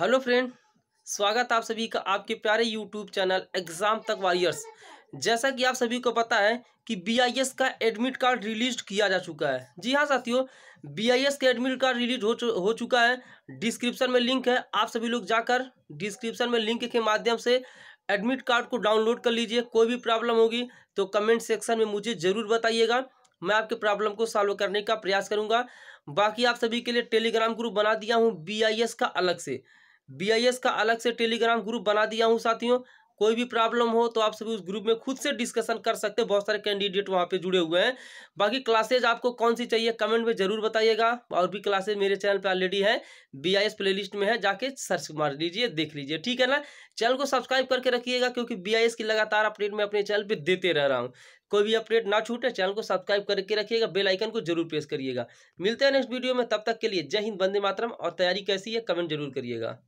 hello friend स्वागत आप सभी का आपके प्यारे यूट्यूब चैनल एग्ज़ाम तक वॉरियर्स जैसा कि आप सभी को पता है कि बीआईएस का एडमिट कार्ड रिलीज किया जा चुका है जी हाँ साथियों बीआईएस का एडमिट कार्ड रिलीज हो चु, हो चुका है डिस्क्रिप्शन में लिंक है आप सभी लोग जाकर डिस्क्रिप्शन में लिंक के माध्यम से एडमिट कार्ड को डाउनलोड कर लीजिए कोई भी प्रॉब्लम होगी तो कमेंट सेक्शन में मुझे ज़रूर बताइएगा मैं आपके प्रॉब्लम को सॉल्व करने का प्रयास करूंगा बाकी आप सभी के लिए टेलीग्राम ग्रुप बना दिया हूं बीआईएस का अलग से बीआईएस का अलग से टेलीग्राम ग्रुप बना दिया हूँ साथियों कोई भी प्रॉब्लम हो तो आप सभी उस ग्रुप में खुद से डिस्कशन कर सकते हैं बहुत सारे कैंडिडेट वहाँ पे जुड़े हुए हैं बाकी क्लासेज आपको कौन सी चाहिए कमेंट में जरूर बताइएगा और भी क्लासेज मेरे चैनल पे ऑलरेडी है बी आई प्लेलिस्ट में है जाके सर्च मार लीजिए देख लीजिए ठीक है ना चैनल को सब्सक्राइब करके रखिएगा क्योंकि बी की लगातार अपडेट मैं अपने चैनल पर देते रह रहा हूँ कोई भी अपडेट ना छूटे चैनल को सब्सक्राइब करके रखिएगा बेल आइकन को जरूर प्रेस करिएगा मिलते हैं नेक्स्ट वीडियो में तब तक के लिए जय हिंद बंदे मातरम और तैयारी कैसी है कमेंट जरूर करिएगा